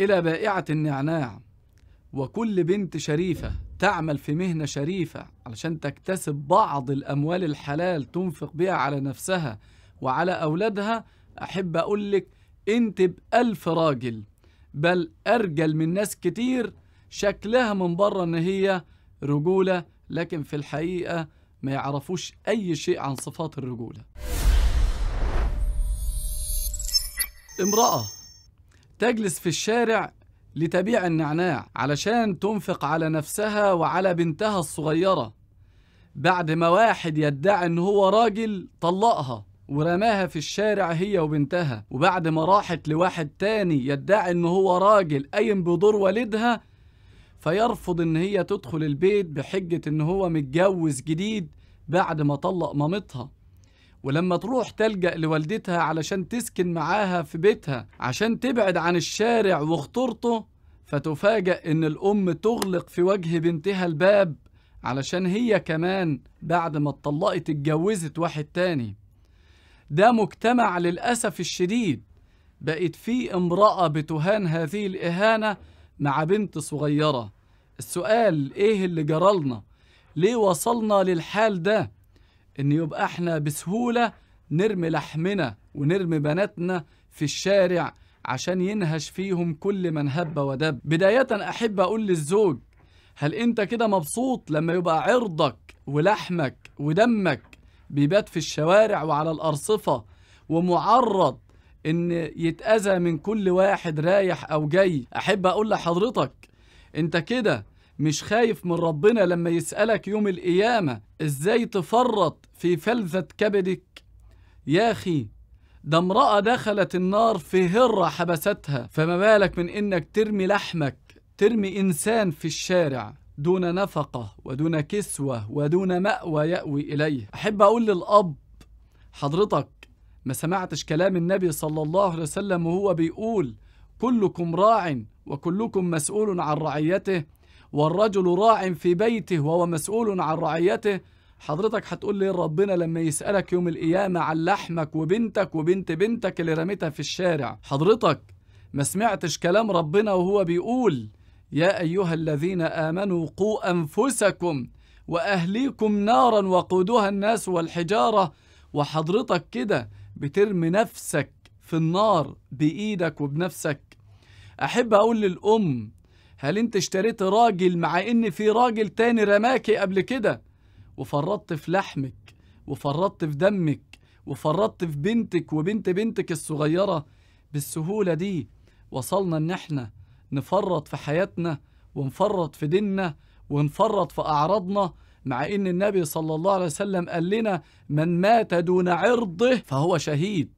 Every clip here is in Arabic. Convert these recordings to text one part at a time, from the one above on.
إلى بائعة النعناع وكل بنت شريفة تعمل في مهنة شريفة علشان تكتسب بعض الأموال الحلال تنفق بها على نفسها وعلى أولادها أحب أقول لك أنت بألف راجل بل أرجل من ناس كتير شكلها من بره إن هي رجولة لكن في الحقيقة ما يعرفوش أي شيء عن صفات الرجولة امرأة تجلس في الشارع لتبيع النعناع علشان تنفق على نفسها وعلى بنتها الصغيرة بعد ما واحد يدعي ان هو راجل طلقها ورماها في الشارع هي وبنتها وبعد ما راحت لواحد تاني يدعي ان هو راجل قايم بدور والدها فيرفض ان هي تدخل البيت بحجة ان هو متجوز جديد بعد ما طلق مامتها ولما تروح تلجأ لوالدتها علشان تسكن معاها في بيتها عشان تبعد عن الشارع وخطورته فتفاجأ إن الأم تغلق في وجه بنتها الباب علشان هي كمان بعد ما اتطلقت اتجوزت واحد تاني ده مجتمع للأسف الشديد بقت فيه امرأة بتهان هذه الإهانة مع بنت صغيرة السؤال إيه اللي جرالنا؟ ليه وصلنا للحال ده؟ ان يبقى احنا بسهولة نرمي لحمنا ونرمي بناتنا في الشارع عشان ينهش فيهم كل من هب ودب بداية احب اقول للزوج هل انت كده مبسوط لما يبقى عرضك ولحمك ودمك بيبات في الشوارع وعلى الارصفة ومعرض ان يتأذى من كل واحد رايح او جاي احب اقول لحضرتك انت كده مش خايف من ربنا لما يسألك يوم القيامة إزاي تفرط في فلذة كبدك يا أخي ده امرأة دخلت النار في هرة حبستها فما بالك من إنك ترمي لحمك ترمي إنسان في الشارع دون نفقة ودون كسوة ودون مأوى يأوي إليه أحب أقول للأب حضرتك ما سمعتش كلام النبي صلى الله عليه وسلم وهو بيقول كلكم راع وكلكم مسؤول عن رعيته والرجل راع في بيته وهو مسؤول عن رعيته حضرتك هتقول لي ربنا لما يسألك يوم القيامة عن لحمك وبنتك وبنت بنتك اللي رميتها في الشارع حضرتك ما سمعتش كلام ربنا وهو بيقول يا أيها الذين آمنوا قوا أنفسكم وأهليكم نارا وقودها الناس والحجارة وحضرتك كده بترمي نفسك في النار بإيدك وبنفسك أحب أقول للأم هل انت اشتريت راجل مع ان في راجل تاني رماكي قبل كده وفرطت في لحمك وفرطت في دمك وفرطت في بنتك وبنت بنتك الصغيرة بالسهولة دي وصلنا ان احنا نفرط في حياتنا ونفرط في ديننا ونفرط في أعراضنا مع ان النبي صلى الله عليه وسلم قال لنا من مات دون عرضه فهو شهيد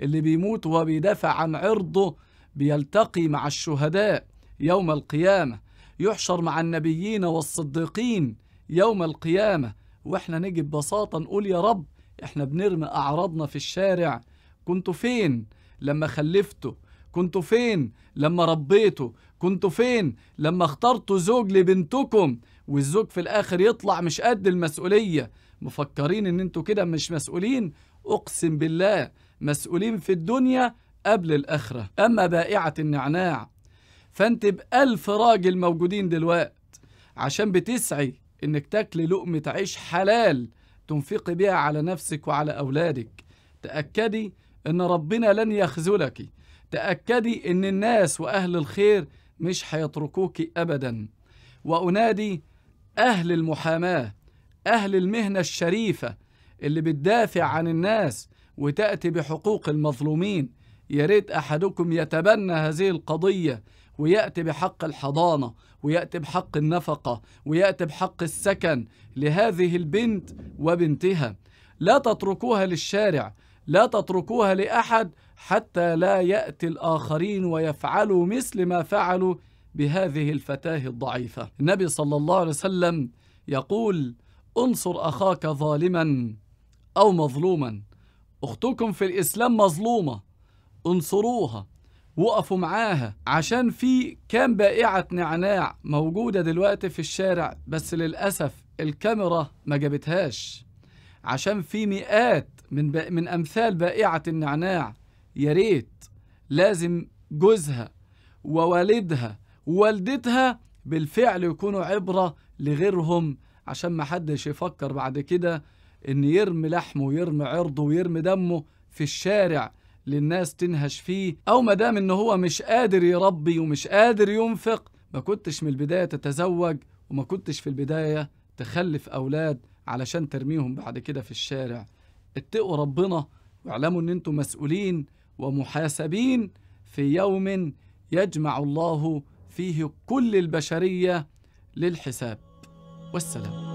اللي بيموت وهو بيدافع عن عرضه بيلتقي مع الشهداء يوم القيامة يحشر مع النبيين والصديقين يوم القيامة واحنا نيجي ببساطة نقول يا رب احنا بنرمي أعراضنا في الشارع كنت فين لما خلفته كنت فين لما ربيته كنت فين لما اخترت زوج لبنتكم والزوج في الآخر يطلع مش قد المسؤولية مفكرين ان انتوا كده مش مسؤولين أقسم بالله مسؤولين في الدنيا قبل الآخرة أما بائعة النعناع فانت بألف راجل موجودين دلوقت عشان بتسعي انك تاكلي لقمة عيش حلال تنفقي بيها على نفسك وعلى أولادك تأكدي ان ربنا لن يخذلك تأكدي ان الناس وأهل الخير مش هيتركوك أبدا وأنادي أهل المحاماة أهل المهنة الشريفة اللي بتدافع عن الناس وتأتي بحقوق المظلومين يا ريت أحدكم يتبنى هذه القضية ويأتي بحق الحضانة ويأتي بحق النفقة ويأتي بحق السكن لهذه البنت وبنتها لا تتركوها للشارع لا تتركوها لأحد حتى لا يأتي الآخرين ويفعلوا مثل ما فعلوا بهذه الفتاة الضعيفة النبي صلى الله عليه وسلم يقول انصر أخاك ظالما أو مظلوما أختكم في الإسلام مظلومة انصروها وقفوا معاها عشان في كام بائعة نعناع موجودة دلوقتي في الشارع بس للأسف الكاميرا ما جابتهاش عشان في مئات من, بق... من أمثال بائعة النعناع يا ريت لازم جوزها ووالدها ووالدتها بالفعل يكونوا عبرة لغيرهم عشان ما حدش يفكر بعد كده إن يرمي لحمه ويرمي عرضه ويرمي دمه في الشارع للناس تنهش فيه أو ما دام إن هو مش قادر يربي ومش قادر ينفق ما كنتش من البداية تتزوج وما كنتش في البداية تخلف أولاد علشان ترميهم بعد كده في الشارع اتقوا ربنا واعلموا ان انتم مسؤولين ومحاسبين في يوم يجمع الله فيه كل البشرية للحساب والسلام